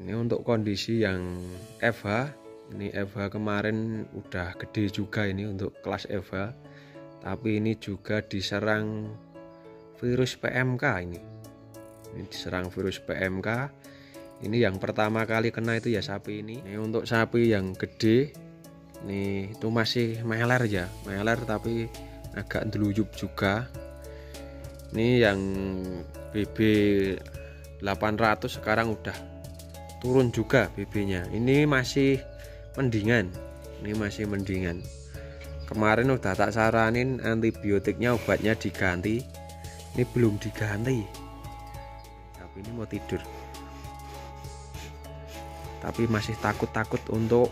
ini untuk kondisi yang Eva. ini Eva kemarin udah gede juga ini untuk kelas Eva. tapi ini juga diserang virus PMK ini ini diserang virus PMK ini yang pertama kali kena itu ya sapi ini ini untuk sapi yang gede ini itu masih meler ya meler tapi agak deluyup juga ini yang BB 800 sekarang udah turun juga BB-nya. Ini masih mendingan. Ini masih mendingan. Kemarin udah tak saranin antibiotiknya obatnya diganti. Ini belum diganti. Tapi ini mau tidur. Tapi masih takut-takut untuk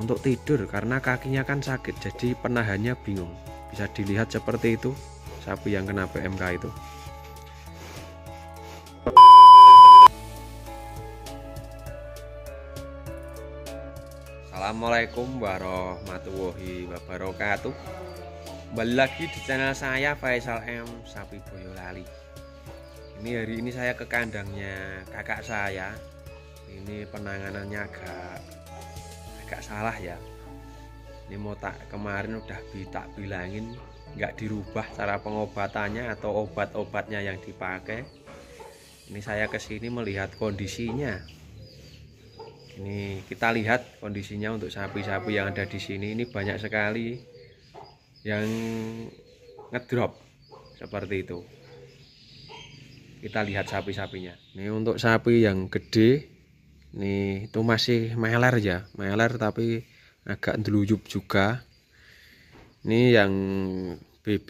untuk tidur karena kakinya kan sakit jadi penahannya bingung. Bisa dilihat seperti itu sapi yang kena PMK itu. Assalamualaikum warahmatullahi wabarakatuh Kembali lagi di channel saya Faisal M Sapi Boyolali Ini hari ini saya ke kandangnya kakak saya Ini penanganannya agak agak salah ya Ini mau tak kemarin udah tak bilangin nggak dirubah cara pengobatannya atau obat-obatnya yang dipakai Ini saya kesini melihat kondisinya ini kita lihat kondisinya untuk sapi-sapi yang ada di sini ini banyak sekali yang ngedrop seperti itu kita lihat sapi-sapinya ini untuk sapi yang gede ini itu masih meler ya meler tapi agak deluyup juga ini yang BB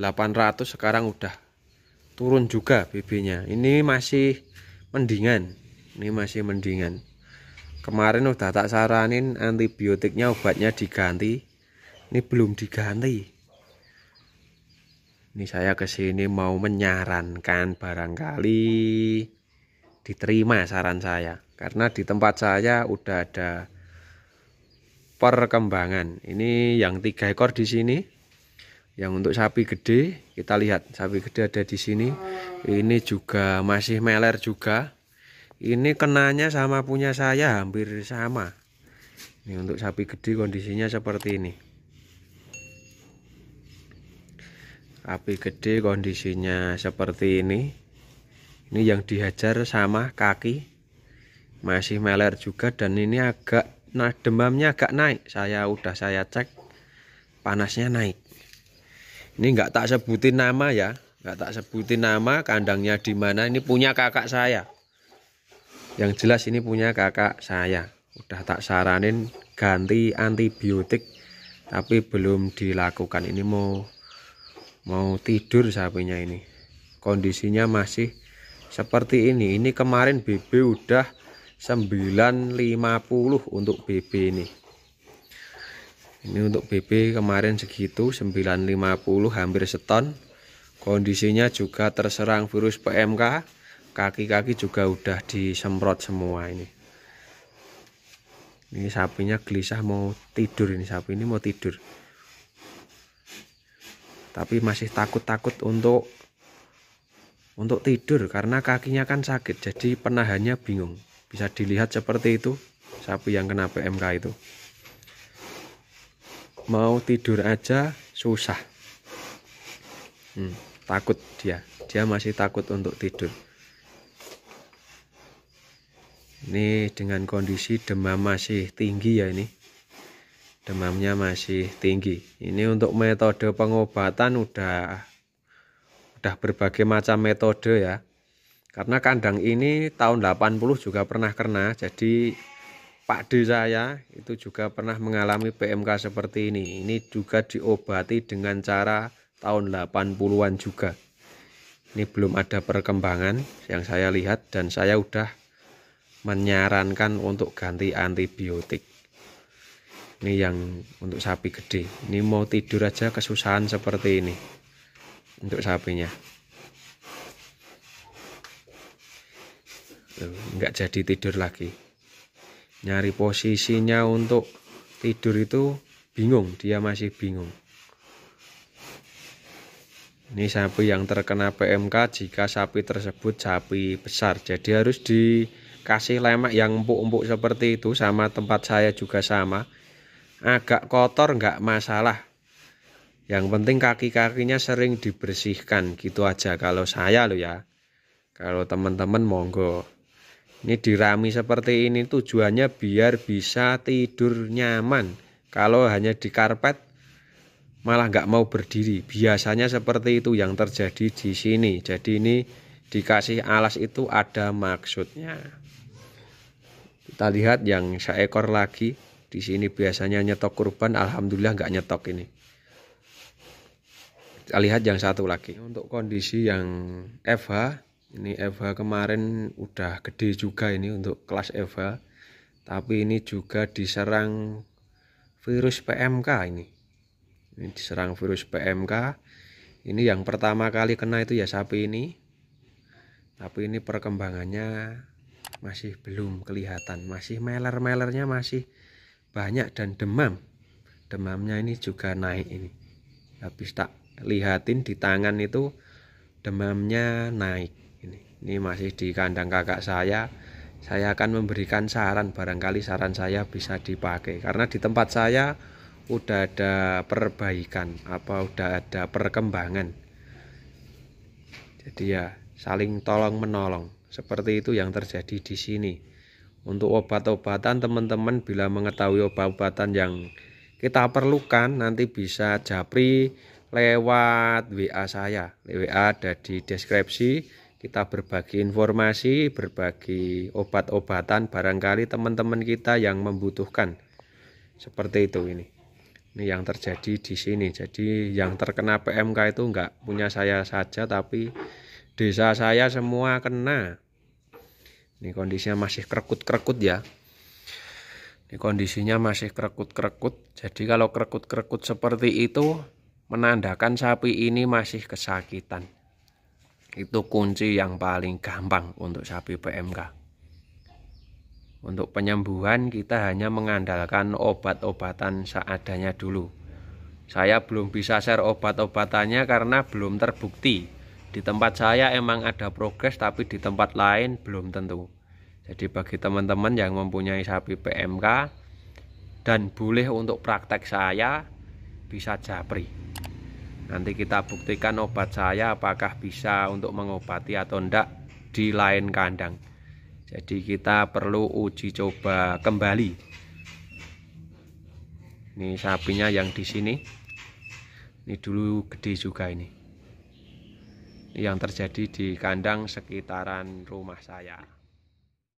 800 sekarang udah turun juga BB nya ini masih mendingan ini masih mendingan kemarin udah tak saranin antibiotiknya obatnya diganti ini belum diganti ini saya kesini mau menyarankan barangkali diterima saran saya karena di tempat saya udah ada perkembangan ini yang tiga ekor di sini yang untuk sapi gede kita lihat sapi gede ada di sini ini juga masih meler juga ini kenanya sama punya saya hampir sama ini untuk sapi gede kondisinya seperti ini api gede kondisinya seperti ini ini yang dihajar sama kaki masih meler juga dan ini agak nah demamnya agak naik saya udah saya cek panasnya naik ini nggak tak sebutin nama ya nggak tak sebutin nama kandangnya di mana ini punya kakak saya yang jelas ini punya kakak saya udah tak saranin ganti antibiotik tapi belum dilakukan ini mau mau tidur sapinya ini kondisinya masih seperti ini ini kemarin BB udah 950 untuk BB ini ini untuk BB kemarin segitu 950 hampir seton kondisinya juga terserang virus PMK kaki-kaki juga udah disemprot semua ini ini sapinya gelisah mau tidur ini sapi ini mau tidur tapi masih takut-takut untuk untuk tidur karena kakinya kan sakit jadi penahannya bingung bisa dilihat seperti itu sapi yang kena PMK itu mau tidur aja susah hmm, takut dia dia masih takut untuk tidur ini dengan kondisi demam masih tinggi ya ini demamnya masih tinggi ini untuk metode pengobatan udah udah berbagai macam metode ya karena kandang ini tahun 80 juga pernah kena jadi Pak D saya itu juga pernah mengalami PMK seperti ini ini juga diobati dengan cara tahun 80-an juga ini belum ada perkembangan yang saya lihat dan saya udah menyarankan untuk ganti antibiotik ini yang untuk sapi gede ini mau tidur aja kesusahan seperti ini untuk sapinya nggak jadi tidur lagi nyari posisinya untuk tidur itu bingung dia masih bingung ini sapi yang terkena PMK jika sapi tersebut sapi besar jadi harus di kasih lemak yang empuk-empuk seperti itu sama tempat saya juga sama agak kotor nggak masalah yang penting kaki-kakinya sering dibersihkan gitu aja kalau saya lo ya kalau teman-teman monggo ini dirami seperti ini tujuannya biar bisa tidur nyaman kalau hanya di karpet malah nggak mau berdiri biasanya seperti itu yang terjadi di sini jadi ini dikasih alas itu ada maksudnya. Kita lihat yang seekor lagi di sini biasanya nyetok kurban, alhamdulillah nggak nyetok ini. Kita lihat yang satu lagi. Untuk kondisi yang FH, ini FH kemarin udah gede juga ini untuk kelas FH, tapi ini juga diserang virus PMK ini. Ini diserang virus PMK. Ini yang pertama kali kena itu ya sapi ini, tapi ini perkembangannya masih belum kelihatan masih meler-melernya masih banyak dan demam demamnya ini juga naik ini habis tak lihatin di tangan itu demamnya naik ini ini masih di kandang kakak saya saya akan memberikan saran barangkali saran saya bisa dipakai karena di tempat saya udah ada perbaikan apa udah ada perkembangan jadi ya saling tolong menolong. Seperti itu yang terjadi di sini. Untuk obat-obatan teman-teman bila mengetahui obat-obatan yang kita perlukan nanti bisa japri lewat WA saya. WA ada di deskripsi. Kita berbagi informasi, berbagi obat-obatan barangkali teman-teman kita yang membutuhkan. Seperti itu ini. Ini yang terjadi di sini. Jadi yang terkena PMK itu enggak punya saya saja tapi Desa saya semua kena. Ini kondisinya masih kerekut-kerekut ya. Ini kondisinya masih kerekut-kerekut. Jadi kalau kerekut-kerekut seperti itu menandakan sapi ini masih kesakitan. Itu kunci yang paling gampang untuk sapi PMK. Untuk penyembuhan kita hanya mengandalkan obat-obatan seadanya dulu. Saya belum bisa share obat-obatannya karena belum terbukti di tempat saya emang ada progres tapi di tempat lain belum tentu jadi bagi teman-teman yang mempunyai sapi PMK dan boleh untuk praktek saya bisa japri nanti kita buktikan obat saya apakah bisa untuk mengobati atau tidak di lain kandang jadi kita perlu uji coba kembali ini sapinya yang di sini ini dulu gede juga ini yang terjadi di kandang sekitaran rumah saya.